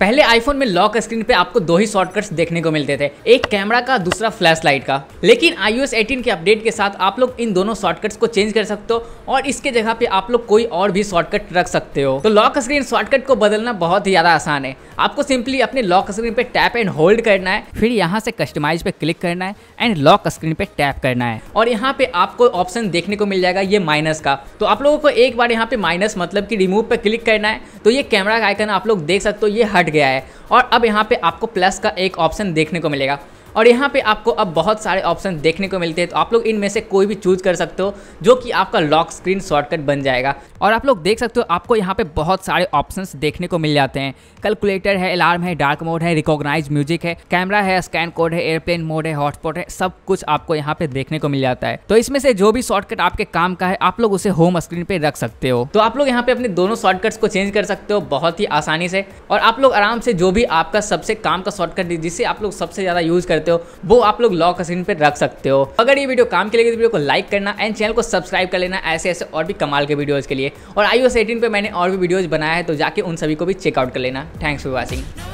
पहले आईफोन में lock screen पे आपको दो ही शॉर्टकट्स देखने को मिलते थे एक कैमरा का दूसरा फ्लैश लाइट का लेकिन iOS 18 के अपडेट के साथ आप लोग इन दोनों शॉर्टकट्स को चेंज कर सकते हो और इसके जगह पे आप लोग कोई और भी शॉर्टकट रख सकते हो तो लॉक स्क्रीन शॉर्टकट को बदलना बहुत ही ज्यादा आसान है आपको सिंपली अपने लॉक स्क्रीन पे टैप एंड होल्ड करना है फिर यहाँ से कस्टमाइज पे क्लिक करना है एंड लॉक स्क्रीन पे टैप करना है और यहाँ पे आपको ऑप्शन देखने को मिल जाएगा ये माइनस का तो आप लोगों को एक बार यहाँ पे माइनस मतलब की रिमूव पे क्लिक करना है तो ये कैमरा का आइकन आप लोग देख सकते हो ये हट गया है और अब यहाँ पे आपको प्लस का एक ऑप्शन देखने को मिलेगा और यहाँ पे आपको अब बहुत सारे ऑप्शन देखने को मिलते हैं तो आप लोग इनमें से कोई भी चूज कर सकते हो जो कि आपका लॉक स्क्रीन शॉर्टकट बन जाएगा और आप लोग देख सकते हो आपको यहाँ पे बहुत सारे ऑप्शंस देखने को मिल जाते हैं कैलकुलेटर है अलार्म है डार्क मोड है रिकॉग्नाइज म्यूजिक है कैमरा है स्कैन कोड है एयरप्लेन मोड है हॉटस्पॉट है सब कुछ आपको यहाँ पे देखने को मिल जाता है तो इसमें से जो भी शॉर्टकट आपके काम का है आप लोग उसे होम स्क्रीन पे रख सकते हो तो आप लोग यहाँ पे अपने दोनों शॉर्टकट्स को चेंज कर सकते हो बहुत ही आसानी से और आप लोग आराम से जो भी आपका सबसे काम का शॉर्टकट जिससे आप लोग सबसे ज़्यादा यूज़ करते करते हो वो आप लोग लॉक स्क्रीन पर रख सकते हो अगर ये वीडियो काम के लिए तो वीडियो को लाइक करना एंड चैनल को सब्सक्राइब कर लेना ऐसे ऐसे और भी कमाल के वीडियोज़ के लिए और आई ओ पर मैंने और भी वीडियोज़ बनाया है तो जाके उन सभी को भी चेकआउट कर लेना थैंक्स फॉर वॉचिंग